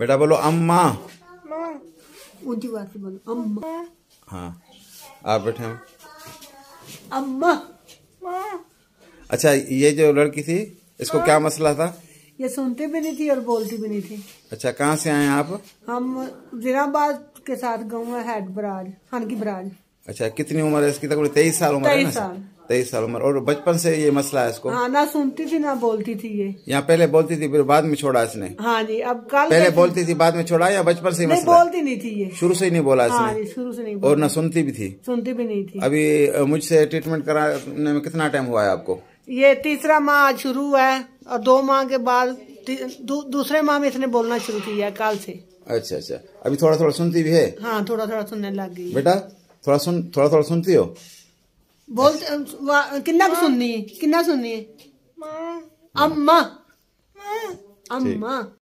बेटा बोलो अम्मा बोलो अम्मा हाँ आप बैठे अम्मा अच्छा ये जो लड़की थी इसको क्या मसला था ये सुनती भी नहीं थी और बोलती भी नहीं थी अच्छा कहाँ से आए आप हम जिराबाद के साथ गाँव है हेड अच्छा कितनी उम्र है इसकी तक तो तेईस साल उम्र है ना साल तेईस साल उम्र और बचपन से ये मसला है इसको हाँ ना सुनती थी ना बोलती थी ये यहाँ पहले बोलती थी फिर बाद में छोड़ा इसने हाँ जी अब कल पहले बोलती थी बाद में छोड़ा या बचपन से मसला बोलती नहीं थी ये शुरू से ही नहीं बोला हाँ इसने शुरू से नहीं और न सुनती भी थी सुनती भी नहीं थी अभी मुझसे ट्रीटमेंट कराने में कितना टाइम हुआ है आपको ये तीसरा माह आज शुरू हुआ है और दो माह के बाद दूसरे माह में इसने बोलना शुरू किया काल से अच्छा अच्छा अभी थोड़ा थोड़ा सुनती भी है हाँ थोड़ा थोड़ा सुनने लग गई बेटा थोड़ा सुन थोड़ा थोड़ा सुनती हो ਬੋਲ ਕਿੰਨਾ ਕੁ ਸੁਣਨੀ ਕਿੰਨਾ ਸੁਣਨੀ ਅੰਮਾ ਅੰਮਾ